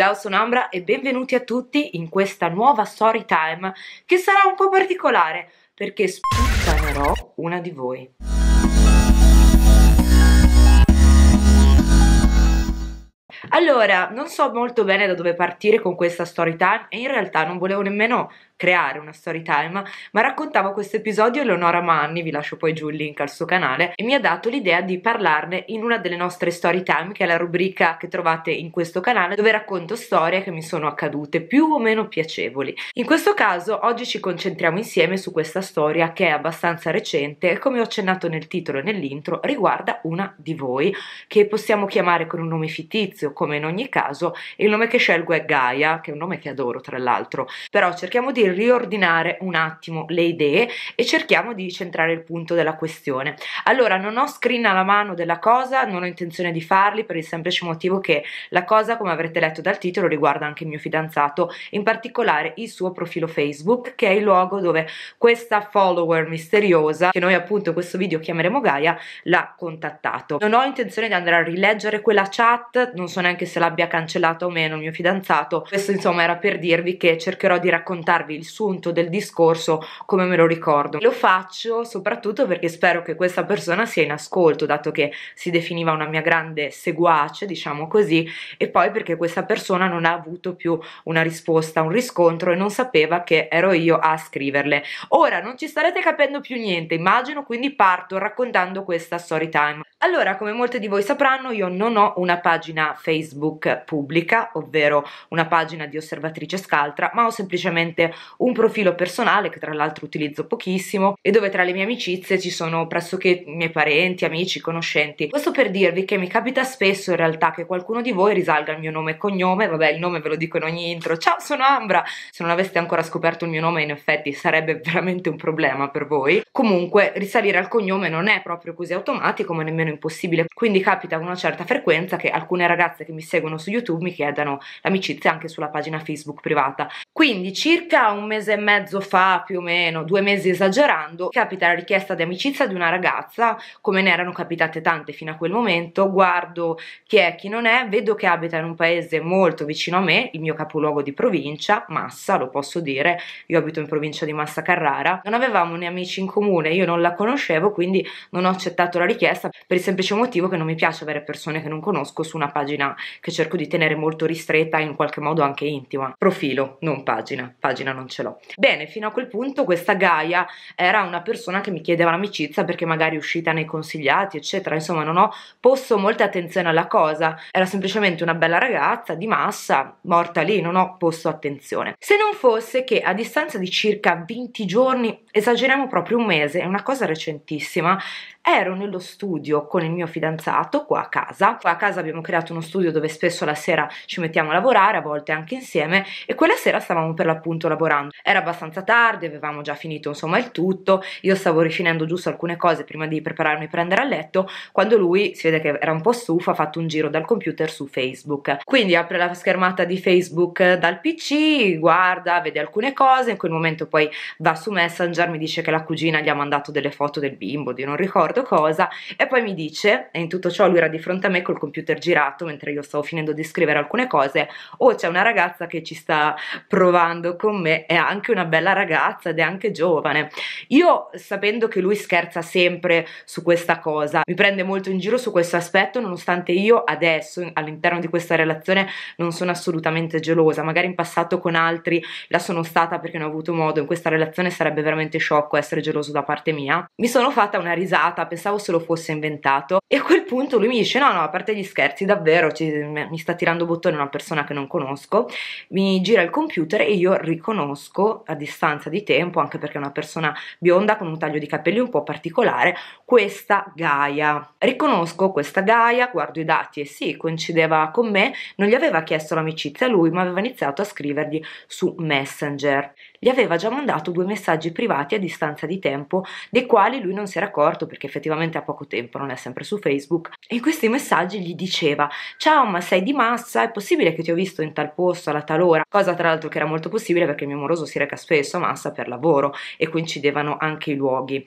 Ciao, sono Ambra e benvenuti a tutti in questa nuova story time che sarà un po' particolare perché sputtanerò una di voi. Allora, non so molto bene da dove partire con questa story time e in realtà non volevo nemmeno creare una story time, ma raccontavo questo episodio Eleonora Manni, vi lascio poi giù il link al suo canale, e mi ha dato l'idea di parlarne in una delle nostre story time, che è la rubrica che trovate in questo canale, dove racconto storie che mi sono accadute, più o meno piacevoli. In questo caso oggi ci concentriamo insieme su questa storia che è abbastanza recente e come ho accennato nel titolo e nell'intro riguarda una di voi, che possiamo chiamare con un nome fittizio, come in ogni caso, il nome che scelgo è Gaia, che è un nome che adoro tra l'altro, però cerchiamo di riordinare un attimo le idee e cerchiamo di centrare il punto della questione. Allora, non ho screen alla mano della cosa, non ho intenzione di farli per il semplice motivo che la cosa, come avrete letto dal titolo, riguarda anche il mio fidanzato, in particolare il suo profilo Facebook, che è il luogo dove questa follower misteriosa, che noi appunto in questo video chiameremo Gaia, l'ha contattato. Non ho intenzione di andare a rileggere quella chat, non so neanche se l'abbia cancellata o meno il mio fidanzato. Questo insomma era per dirvi che cercherò di raccontarvi il sunto del discorso come me lo ricordo. Lo faccio soprattutto perché spero che questa persona sia in ascolto, dato che si definiva una mia grande seguace, diciamo così, e poi perché questa persona non ha avuto più una risposta, un riscontro e non sapeva che ero io a scriverle. Ora non ci starete capendo più niente, immagino, quindi parto raccontando questa story time. Allora, come molti di voi sapranno, io non ho una pagina Facebook pubblica, ovvero una pagina di osservatrice scaltra, ma ho semplicemente un profilo personale che tra l'altro utilizzo pochissimo e dove tra le mie amicizie ci sono pressoché miei parenti, amici, conoscenti. Questo per dirvi che mi capita spesso in realtà che qualcuno di voi risalga il mio nome e cognome, vabbè il nome ve lo dico in ogni intro, ciao sono Ambra, se non aveste ancora scoperto il mio nome in effetti sarebbe veramente un problema per voi. Comunque risalire al cognome non è proprio così automatico, ma nemmeno meno impossibile. Quindi capita con una certa frequenza che alcune ragazze che mi seguono su YouTube mi chiedano l'amicizia anche sulla pagina Facebook privata. Quindi circa un mese e mezzo fa, più o meno, due mesi esagerando, capita la richiesta di amicizia di una ragazza, come ne erano capitate tante fino a quel momento, guardo chi è, chi non è, vedo che abita in un paese molto vicino a me, il mio capoluogo di provincia, Massa, lo posso dire, io abito in provincia di Massa Carrara, non avevamo né amici in comune, io non la conoscevo, quindi non ho accettato la richiesta per il semplice motivo che non mi piace avere persone che non conosco su una pagina che cerco di tenere molto ristretta e in qualche modo anche intima. Profilo, non pagina, pagina non ce l'ho. Bene, fino a quel punto questa Gaia era una persona che mi chiedeva l'amicizia perché magari è uscita nei consigliati, eccetera, insomma non ho posto molta attenzione alla cosa, era semplicemente una bella ragazza di massa, morta lì, non ho posto attenzione. Se non fosse che a distanza di circa 20 giorni, esageriamo proprio un mese, è una cosa recentissima, ero nello studio con il mio fidanzato qua a casa. Qua a casa abbiamo creato uno studio dove spesso la sera ci mettiamo a lavorare, a volte anche insieme, e quella sera stavamo per l'appunto lavorando. Era abbastanza tardi, avevamo già finito insomma il tutto, io stavo rifinendo giusto alcune cose prima di prepararmi per andare a letto, quando lui si vede che era un po' stufo, ha fatto un giro dal computer su Facebook. Quindi apre la schermata di Facebook dal PC, guarda, vede alcune cose, in quel momento poi va su Messenger, mi dice che la cugina gli ha mandato delle foto del bimbo, di non ricordo cosa, e poi mi dice, e in tutto ciò lui era di fronte a me col computer girato mentre io stavo finendo di scrivere alcune cose, oh c'è una ragazza che ci sta provando con me, è anche una bella ragazza ed è anche giovane. Io sapendo che lui scherza sempre su questa cosa, mi prende molto in giro su questo aspetto, nonostante io adesso all'interno di questa relazione non sono assolutamente gelosa, magari in passato con altri la sono stata perché ne ho avuto modo, in questa relazione sarebbe veramente sciocco essere geloso da parte mia. Mi sono fatta una risata, pensavo se lo fosse inventato capitato e a quel punto lui mi dice no no a parte gli scherzi davvero ci, mi sta tirando bottone una persona che non conosco mi gira il computer e io riconosco a distanza di tempo anche perché è una persona bionda con un taglio di capelli un po' particolare questa Gaia riconosco questa Gaia guardo i dati e sì coincideva con me non gli aveva chiesto l'amicizia a lui ma aveva iniziato a scrivergli su Messenger gli aveva già mandato due messaggi privati a distanza di tempo dei quali lui non si era accorto perché effettivamente a poco tempo non è sempre su Facebook, e in questi messaggi gli diceva ciao ma sei di massa, è possibile che ti ho visto in tal posto alla tal ora, cosa tra l'altro che era molto possibile perché il mio amoroso si reca spesso a massa per lavoro e coincidevano anche i luoghi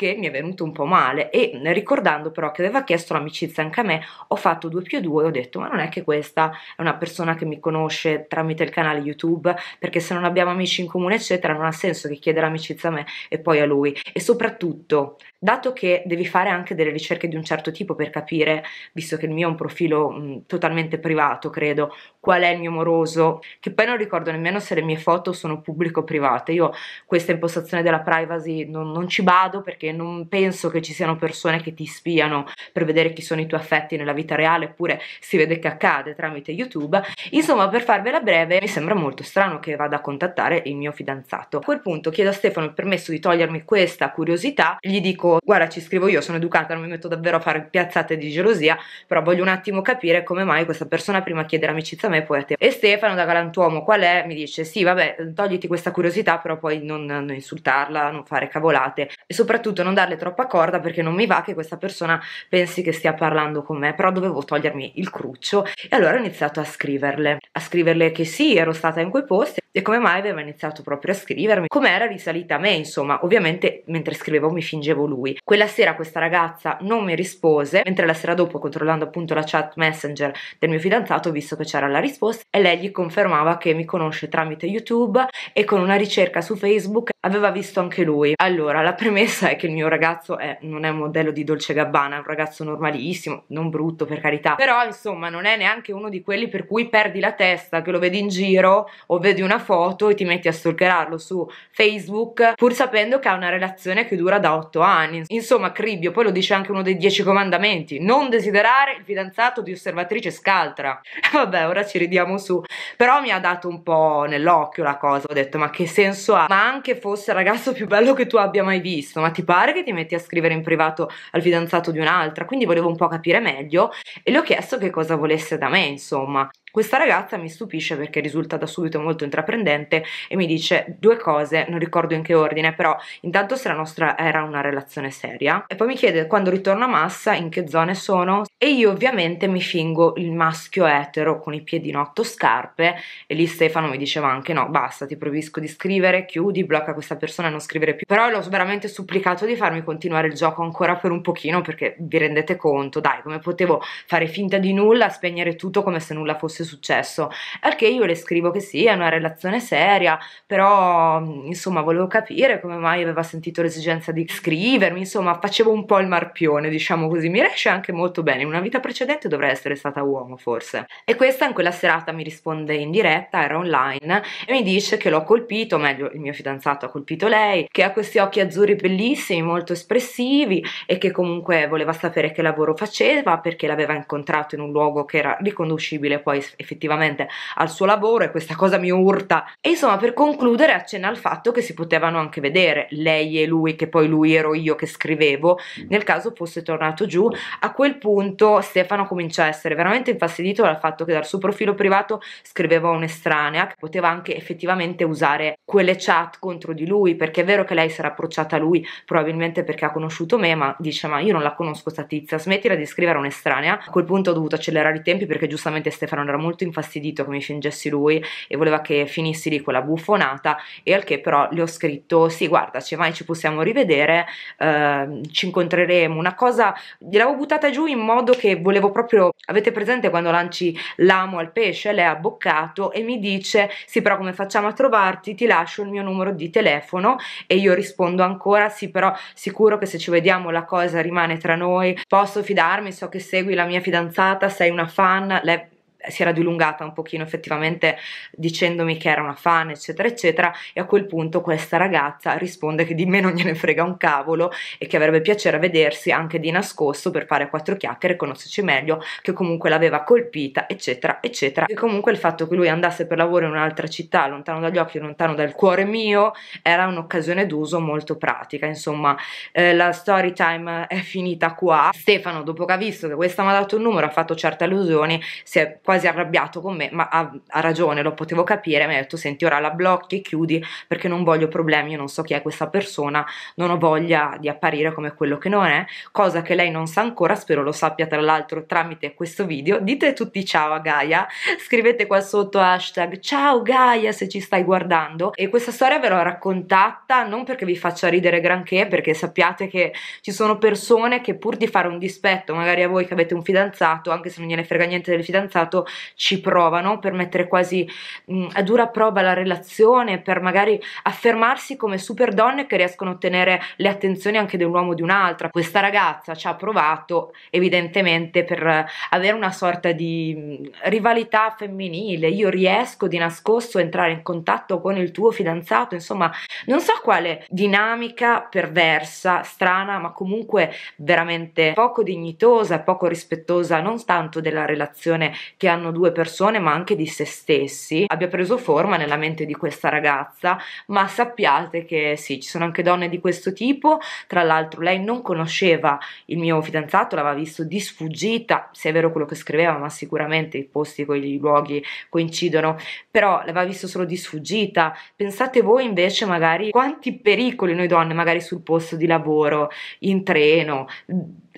che mi è venuto un po' male e ricordando però che aveva chiesto l'amicizia anche a me, ho fatto 2 più 2 e ho detto ma non è che questa è una persona che mi conosce tramite il canale YouTube perché se non abbiamo amici in comune eccetera non ha senso che chieda l'amicizia a me e poi a lui e soprattutto dato che devi fare anche delle ricerche di un certo tipo per capire, visto che il mio è un profilo mh, totalmente privato credo, qual è il mio moroso, che poi non ricordo nemmeno se le mie foto sono pubbliche o private, io questa impostazione della privacy non, non ci bado perché serie, non penso che ci siano persone che ti spiano per vedere chi sono i tuoi affetti nella vita reale, oppure si vede che accade tramite YouTube. Insomma, per farvela breve, mi sembra molto strano che vada a contattare il mio fidanzato. A quel punto chiedo a Stefano il permesso di togliermi questa curiosità, gli dico guarda ci scrivo io, sono educata, non mi metto davvero a fare piazzate di gelosia, però voglio un attimo capire come mai questa persona prima chiede l'amicizia a me e poi a te. E Stefano da galantuomo qual è? Mi dice sì vabbè togliti questa curiosità però poi non, non insultarla, non fare cavolate e soprattutto dovuto non darle troppa corda perché non mi va che questa persona pensi che stia parlando con me, però dovevo togliermi il cruccio e allora ho iniziato a scriverle, a scriverle che sì, ero stata in quei posti e come mai aveva iniziato proprio a scrivermi, com'era risalita a me, insomma, ovviamente mentre scrivevo mi fingevo lui. Quella sera questa ragazza non mi rispose, mentre la sera dopo controllando appunto la chat messenger del mio fidanzato ho visto che c'era la risposta e lei gli confermava che mi conosce tramite YouTube e con una ricerca su Facebook aveva visto anche lui. Allora, la premessa è che il mio ragazzo è, non è un modello di Dolce Gabbana, è un ragazzo normalissimo, non brutto per carità, però insomma non è neanche uno di quelli per cui perdi la testa, che lo vedi in giro o vedi una foto e ti metti a stalkerarlo su Facebook, pur sapendo che ha una relazione che dura da otto anni. Insomma, cribbio, poi lo dice anche uno dei dieci comandamenti, non desiderare il fidanzato di osservatrice scaltra. Vabbè, ora ci ridiamo su, però mi ha dato un po' nell'occhio la cosa, ho detto ma che senso ha? Ma anche forse fosse il ragazzo più bello che tu abbia mai visto, ma ti pare che ti metti a scrivere in privato al fidanzato di un'altra? Quindi volevo un po' capire meglio e le ho chiesto che cosa volesse da me, insomma. Questa ragazza mi stupisce perché risulta da subito molto intraprendente e mi dice due cose, non ricordo in che ordine, però intanto se la nostra era una relazione seria e poi mi chiede quando ritorno a Massa in che zone sono, e io ovviamente mi fingo il maschio etero con i piedi in otto scarpe e lì Stefano mi diceva anche no basta ti proibisco di scrivere chiudi blocca questa persona e non scrivere più però l'ho veramente supplicato di farmi continuare il gioco ancora per un pochino perché vi rendete conto dai come potevo fare finta di nulla spegnere tutto come se nulla fosse successo al io le scrivo che sì è una relazione seria però insomma volevo capire come mai aveva sentito l'esigenza di scrivermi insomma facevo un po' il marpione diciamo così mi riesce anche molto bene una vita precedente dovrei essere stata uomo forse. E questa in quella serata mi risponde in diretta, era online, e mi dice che l'ho colpito, meglio il mio fidanzato ha colpito lei, che ha questi occhi azzurri bellissimi, molto espressivi e che comunque voleva sapere che lavoro faceva perché l'aveva incontrato in un luogo che era riconducibile poi effettivamente al suo lavoro e questa cosa mi urta. E insomma per concludere accenna al fatto che si potevano anche vedere lei e lui, che poi lui ero io che scrivevo, mm. nel caso fosse tornato giù, a quel punto punto Stefano comincia a essere veramente infastidito dal fatto che dal suo profilo privato scriveva un'estranea che poteva anche effettivamente usare quelle chat contro di lui, perché è vero che lei si era approcciata a lui probabilmente perché ha conosciuto me, ma dice ma io non la conosco sta tizia, smettila di scrivere un'estranea. A quel punto ho dovuto accelerare i tempi perché giustamente Stefano era molto infastidito che mi fingessi lui e voleva che finissi lì quella buffonata e al che però le ho scritto sì guarda se mai ci possiamo rivedere, eh, ci incontreremo, una cosa gliel'avevo buttata giù in modo modo che volevo proprio avete presente quando lanci l'amo al pesce lei ha boccato e mi dice sì però come facciamo a trovarti ti lascio il mio numero di telefono e io rispondo ancora sì però sicuro che se ci vediamo la cosa rimane tra noi posso fidarmi so che segui la mia fidanzata sei una fan lei si era dilungata un pochino effettivamente dicendomi che era una fan eccetera eccetera e a quel punto questa ragazza risponde che di me non gliene frega un cavolo e che avrebbe piacere vedersi anche di nascosto per fare quattro chiacchiere conoscerci meglio che comunque l'aveva colpita eccetera eccetera e comunque il fatto che lui andasse per lavoro in un'altra città lontano dagli occhi lontano dal cuore mio era un'occasione d'uso molto pratica insomma eh, la story time è finita qua Stefano dopo che ha visto che questa mi ha dato il numero ha fatto certe allusioni si è quasi arrabbiato con me, ma ha, ha ragione, lo potevo capire, mi ha detto senti ora la blocchi e chiudi perché non voglio problemi, io non so chi è questa persona, non ho voglia di apparire come quello che non è, cosa che lei non sa ancora, spero lo sappia tra l'altro tramite questo video, dite tutti ciao a Gaia, scrivete qua sotto hashtag ciao Gaia se ci stai guardando e questa storia ve l'ho raccontata non perché vi faccia ridere granché, perché sappiate che ci sono persone che pur di fare un dispetto magari a voi che avete un fidanzato, anche se non gliene frega niente del fidanzato, ci provano per mettere quasi mh, mm, a dura prova la relazione, per magari affermarsi come super donne che riescono a ottenere le attenzioni anche di un uomo o di un'altra. Questa ragazza ci ha provato evidentemente per avere una sorta di mm, rivalità femminile, io riesco di nascosto a entrare in contatto con il tuo fidanzato, insomma non so quale dinamica perversa, strana, ma comunque veramente poco dignitosa, poco rispettosa non tanto della relazione che hanno due persone ma anche di se stessi abbia preso forma nella mente di questa ragazza ma sappiate che sì ci sono anche donne di questo tipo tra l'altro lei non conosceva il mio fidanzato l'aveva visto di sfuggita se è vero quello che scriveva ma sicuramente i posti con i luoghi coincidono però l'aveva visto solo di sfuggita pensate voi invece magari quanti pericoli noi donne magari sul posto di lavoro in treno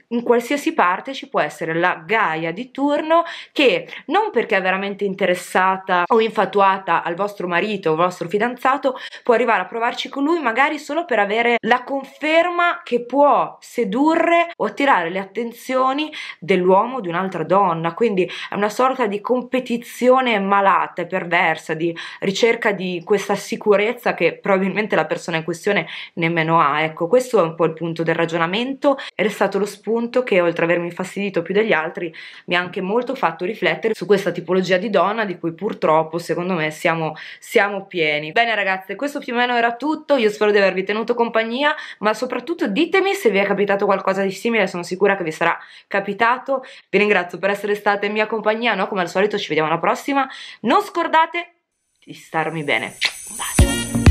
in qualsiasi parte ci può essere la Gaia di turno che non perché è veramente interessata o infatuata al vostro marito o al vostro fidanzato, può arrivare a provarci con lui magari solo per avere la conferma che può sedurre o attirare le attenzioni dell'uomo o di un'altra donna, quindi è una sorta di competizione malata e perversa, di ricerca di questa sicurezza che probabilmente la persona in questione nemmeno ha. Ecco, questo è un po' il punto del ragionamento ed è stato lo spunto che oltre ad avermi infastidito più degli altri mi ha anche molto fatto riflettere sapere su questa tipologia di donna di cui purtroppo secondo me siamo, siamo pieni. Bene ragazze, questo più o meno era tutto, io spero di avervi tenuto compagnia, ma soprattutto ditemi se vi è capitato qualcosa di simile, sono sicura che vi sarà capitato. Vi ringrazio per essere state in mia compagnia, no? come al solito ci vediamo alla prossima. Non scordate di starmi bene. Un bacio.